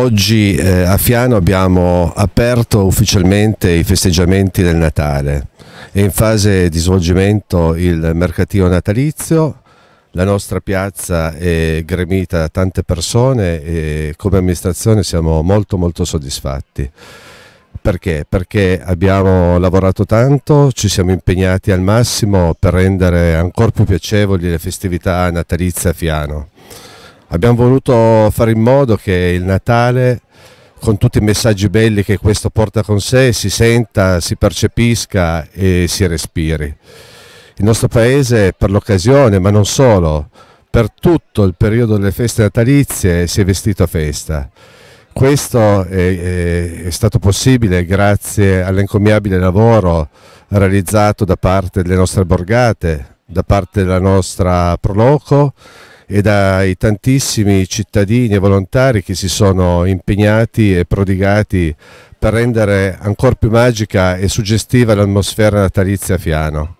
Oggi eh, a Fiano abbiamo aperto ufficialmente i festeggiamenti del Natale. È in fase di svolgimento il mercatino natalizio. La nostra piazza è gremita da tante persone e come amministrazione siamo molto molto soddisfatti. Perché? Perché abbiamo lavorato tanto, ci siamo impegnati al massimo per rendere ancora più piacevoli le festività natalizie a Fiano abbiamo voluto fare in modo che il Natale con tutti i messaggi belli che questo porta con sé si senta, si percepisca e si respiri. Il nostro paese per l'occasione, ma non solo, per tutto il periodo delle feste natalizie si è vestito a festa. Questo è, è stato possibile grazie all'encomiabile lavoro realizzato da parte delle nostre borgate, da parte della nostra Proloco e dai tantissimi cittadini e volontari che si sono impegnati e prodigati per rendere ancora più magica e suggestiva l'atmosfera natalizia a Fiano.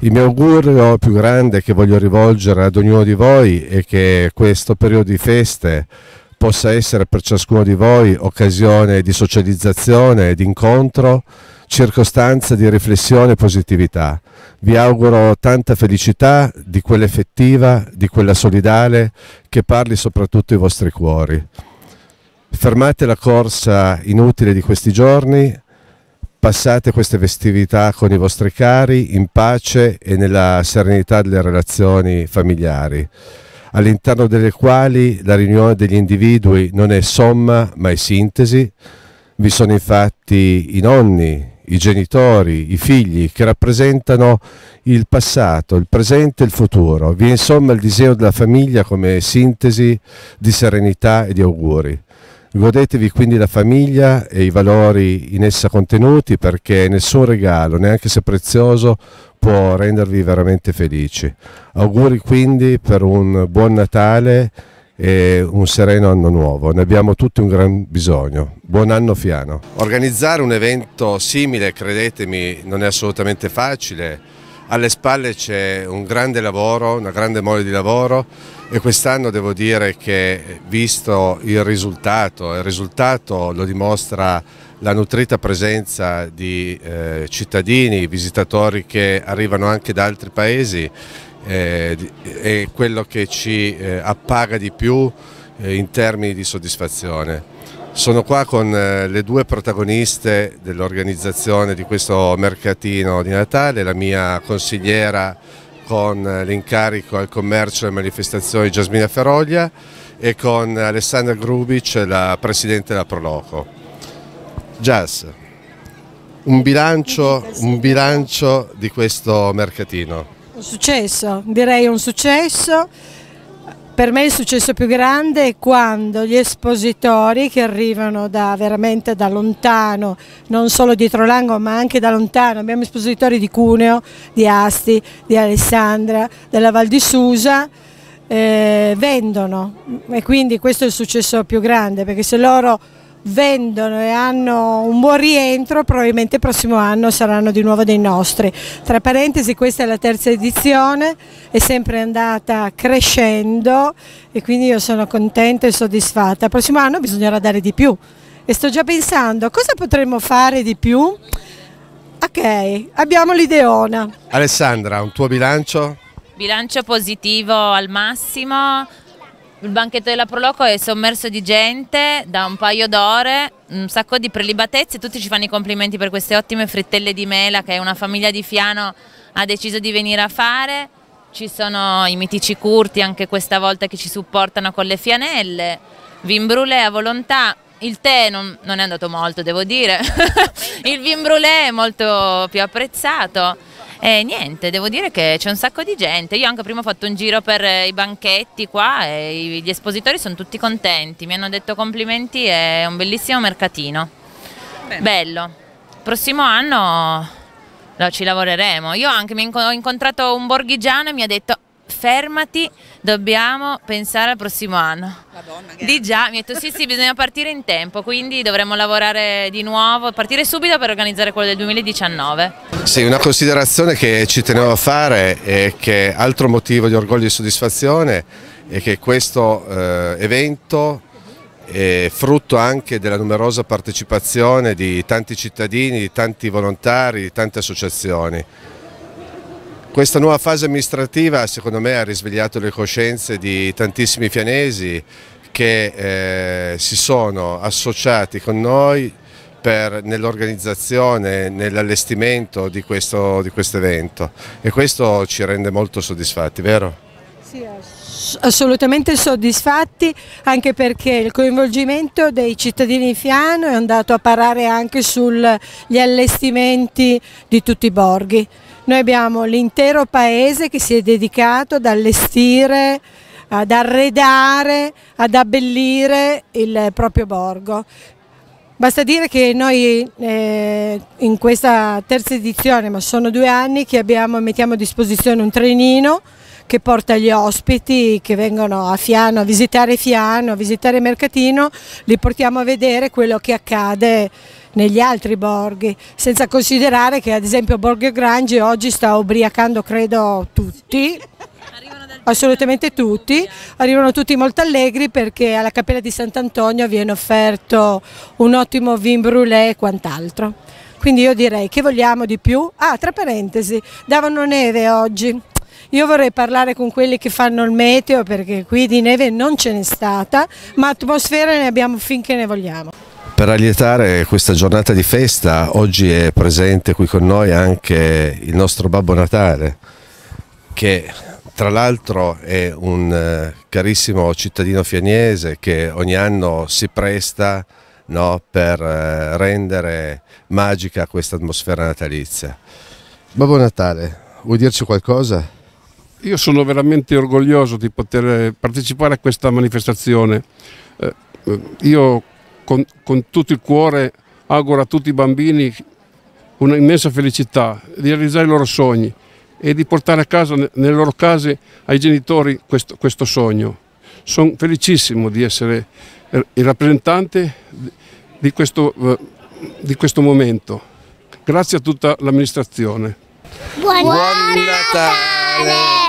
Il mio augurio più grande che voglio rivolgere ad ognuno di voi è che questo periodo di feste possa essere per ciascuno di voi occasione di socializzazione, di incontro, circostanza di riflessione e positività. Vi auguro tanta felicità, di quella effettiva, di quella solidale, che parli soprattutto ai vostri cuori. Fermate la corsa inutile di questi giorni, passate queste festività con i vostri cari in pace e nella serenità delle relazioni familiari, all'interno delle quali la riunione degli individui non è somma ma è sintesi. Vi sono infatti i nonni, i genitori, i figli, che rappresentano il passato, il presente e il futuro. Vi è insomma il disegno della famiglia come sintesi di serenità e di auguri. Godetevi quindi la famiglia e i valori in essa contenuti perché nessun regalo, neanche se prezioso, può rendervi veramente felici. Auguri quindi per un buon Natale e un sereno anno nuovo. Ne abbiamo tutti un gran bisogno. Buon anno Fiano. Organizzare un evento simile, credetemi, non è assolutamente facile. Alle spalle c'è un grande lavoro, una grande mole di lavoro e quest'anno devo dire che visto il risultato, il risultato lo dimostra la nutrita presenza di eh, cittadini, visitatori che arrivano anche da altri paesi, eh, è quello che ci eh, appaga di più eh, in termini di soddisfazione. Sono qua con le due protagoniste dell'organizzazione di questo mercatino di Natale, la mia consigliera con l'incarico al commercio e manifestazioni Giasmina Feroglia e con Alessandra Grubic, la presidente della Proloco. Gias, un bilancio, un bilancio di questo mercatino. Un successo, direi un successo. Per me il successo più grande è quando gli espositori che arrivano da, veramente da lontano, non solo dietro l'ango ma anche da lontano, abbiamo espositori di Cuneo, di Asti, di Alessandra, della Val di Susa, eh, vendono e quindi questo è il successo più grande perché se loro vendono e hanno un buon rientro, probabilmente il prossimo anno saranno di nuovo dei nostri. Tra parentesi questa è la terza edizione, è sempre andata crescendo e quindi io sono contenta e soddisfatta. Il prossimo anno bisognerà dare di più e sto già pensando a cosa potremmo fare di più. Ok, abbiamo l'ideona. Alessandra, un tuo bilancio? Bilancio positivo al massimo, il banchetto della Proloco è sommerso di gente da un paio d'ore, un sacco di prelibatezze, tutti ci fanno i complimenti per queste ottime frittelle di mela che una famiglia di Fiano ha deciso di venire a fare. Ci sono i mitici curti anche questa volta che ci supportano con le fianelle, vin brulé a volontà, il tè non, non, è andato molto, devo dire. il vin brûlé è molto più apprezzato. E eh, niente, devo dire che c'è un sacco di gente. Io anche prima ho fatto un giro per eh, i banchetti qua e gli espositori sono tutti contenti, mi hanno detto complimenti, è un bellissimo mercatino. Bene. Bello. Prossimo anno no, ci lavoreremo. Io anche mi ho incontrato un borghigiano e mi ha detto fermati, dobbiamo pensare al prossimo anno. Madonna, Di già, mi ha detto sì sì, bisogna partire in tempo, quindi dovremmo lavorare di nuovo, partire subito per organizzare quello del 2019. Sì, una considerazione che ci tenevo a fare è che altro motivo di orgoglio e soddisfazione è che questo eh, evento è frutto anche della numerosa partecipazione di tanti cittadini, di tanti volontari, di tante associazioni. Questa nuova fase amministrativa secondo me ha risvegliato le coscienze di tantissimi fianesi che eh, si sono associati con noi nell'organizzazione, nell'allestimento di questo di quest evento e questo ci rende molto soddisfatti, vero? Sì, assolutamente soddisfatti anche perché il coinvolgimento dei cittadini di Fiano è andato a parare anche sugli allestimenti di tutti i borghi. Noi abbiamo l'intero paese che si è dedicato ad allestire ad arredare, ad abbellire il proprio borgo. Basta dire che noi eh, in questa terza edizione, ma sono due anni, che abbiamo, mettiamo a disposizione un trenino che porta gli ospiti che vengono a Fiano a visitare Fiano, a visitare Mercatino, li portiamo a vedere quello che accade negli altri borghi, senza considerare che ad esempio Borghi Grange oggi sta ubriacando credo tutti, assolutamente tutti, arrivano tutti molto allegri perché alla Cappella di Sant'Antonio viene offerto un ottimo vin brûlé e quant'altro. Quindi io direi che vogliamo di più. Ah, tra parentesi, davano neve oggi. Io vorrei parlare con quelli che fanno il meteo perché qui di neve non ce n'è stata, ma atmosfera ne abbiamo finché ne vogliamo. Per allietare questa giornata di festa oggi è presente qui con noi anche il nostro Babbo Natale che tra l'altro è un eh, carissimo cittadino fianiese che ogni anno si presta no, per eh, rendere magica questa atmosfera natalizia. Babbo Natale, vuoi dirci qualcosa? Io sono veramente orgoglioso di poter partecipare a questa manifestazione. Eh, io con, con tutto il cuore auguro a tutti i bambini un'immensa felicità di realizzare i loro sogni e di portare a casa, nelle loro case, ai genitori questo, questo sogno. Sono felicissimo di essere eh, il rappresentante di questo, eh, di questo momento. Grazie a tutta l'amministrazione. Buon, Buon Natale!